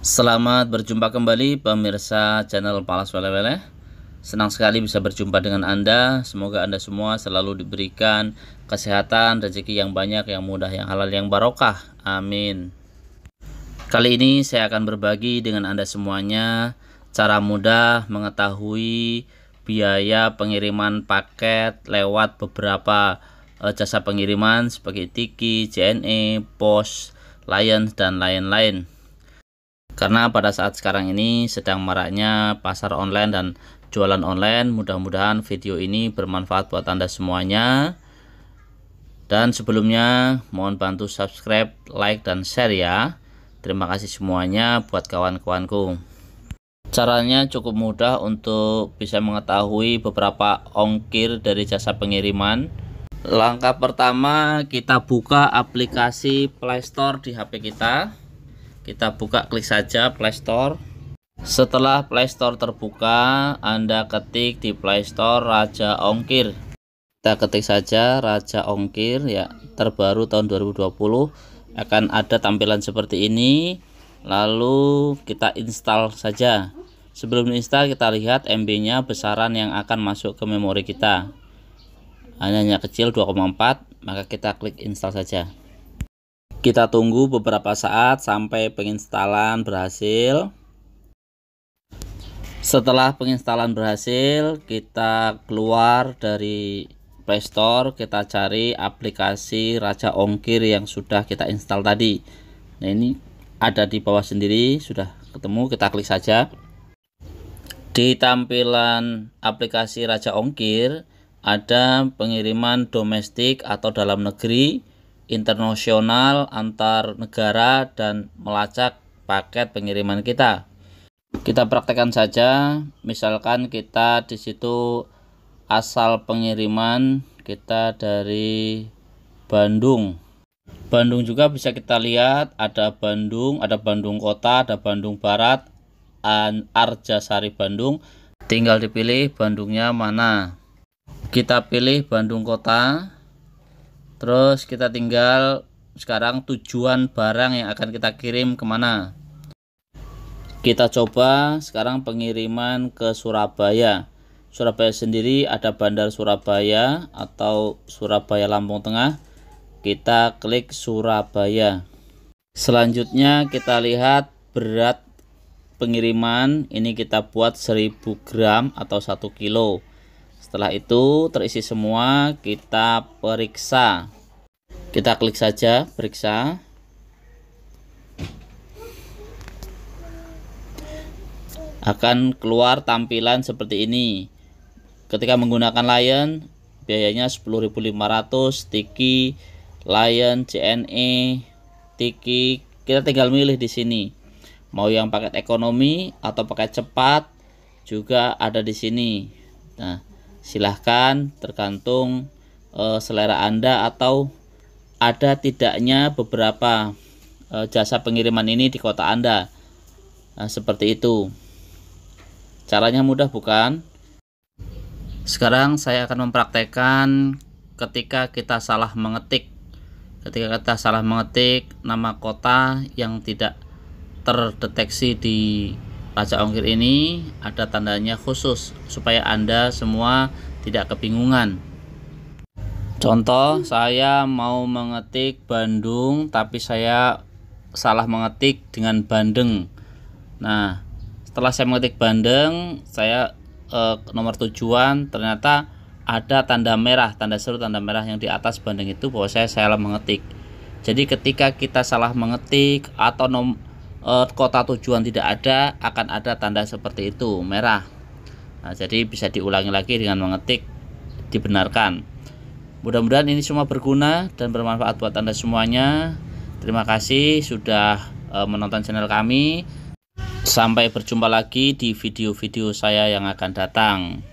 Selamat berjumpa kembali pemirsa channel Palas Wele-Wele Senang sekali bisa berjumpa dengan Anda. Semoga Anda semua selalu diberikan kesehatan, rezeki yang banyak, yang mudah, yang halal, yang barokah. Amin. Kali ini saya akan berbagi dengan Anda semuanya cara mudah mengetahui biaya pengiriman paket lewat beberapa eh, jasa pengiriman seperti Tiki, JNE, Pos, Lion, dan lain-lain karena pada saat sekarang ini sedang maraknya pasar online dan jualan online mudah-mudahan video ini bermanfaat buat anda semuanya dan sebelumnya mohon bantu subscribe like dan share ya terima kasih semuanya buat kawan-kawanku caranya cukup mudah untuk bisa mengetahui beberapa ongkir dari jasa pengiriman langkah pertama kita buka aplikasi playstore di HP kita kita buka klik saja Play Store setelah Play Store terbuka Anda ketik di Play Store Raja Ongkir kita ketik saja Raja Ongkir ya terbaru tahun 2020 akan ada tampilan seperti ini lalu kita install saja sebelum install kita lihat MB nya besaran yang akan masuk ke memori kita hanya kecil 2,4 maka kita klik install saja kita tunggu beberapa saat sampai penginstalan berhasil. Setelah penginstalan berhasil, kita keluar dari Play Store, kita cari aplikasi Raja Ongkir yang sudah kita install tadi. Nah, ini ada di bawah sendiri, sudah ketemu, kita klik saja. Di tampilan aplikasi Raja Ongkir ada pengiriman domestik atau dalam negeri internasional antar negara dan melacak paket pengiriman kita. Kita praktekkan saja, misalkan kita di situ asal pengiriman kita dari Bandung. Bandung juga bisa kita lihat ada Bandung, ada Bandung Kota, ada Bandung Barat, Arjasari Bandung. Tinggal dipilih Bandungnya mana. Kita pilih Bandung Kota terus kita tinggal sekarang tujuan barang yang akan kita kirim kemana kita coba sekarang pengiriman ke Surabaya Surabaya sendiri ada Bandar Surabaya atau Surabaya Lampung Tengah kita klik Surabaya selanjutnya kita lihat berat pengiriman ini kita buat 1000 gram atau 1 kilo setelah itu terisi semua, kita periksa. Kita klik saja periksa. Akan keluar tampilan seperti ini. Ketika menggunakan Lion, biayanya 10.500, Tiki, Lion, CNE, Tiki. Kita tinggal milih di sini. Mau yang paket ekonomi atau paket cepat juga ada di sini. Nah, silahkan tergantung uh, selera Anda atau ada tidaknya beberapa uh, jasa pengiriman ini di kota Anda nah, seperti itu caranya mudah bukan sekarang saya akan mempraktekkan ketika kita salah mengetik ketika kita salah mengetik nama kota yang tidak terdeteksi di Pajak ongkir ini ada tandanya khusus supaya Anda semua tidak kebingungan. Contoh, saya mau mengetik Bandung tapi saya salah mengetik dengan Bandeng. Nah, setelah saya mengetik Bandeng, saya eh, nomor tujuan ternyata ada tanda merah, tanda seru tanda merah yang di atas Bandeng itu bahwa saya salah mengetik. Jadi ketika kita salah mengetik atau nom Eh, kota tujuan tidak ada akan ada tanda seperti itu merah nah, jadi bisa diulangi lagi dengan mengetik dibenarkan mudah-mudahan ini semua berguna dan bermanfaat buat anda semuanya terima kasih sudah eh, menonton channel kami sampai berjumpa lagi di video-video saya yang akan datang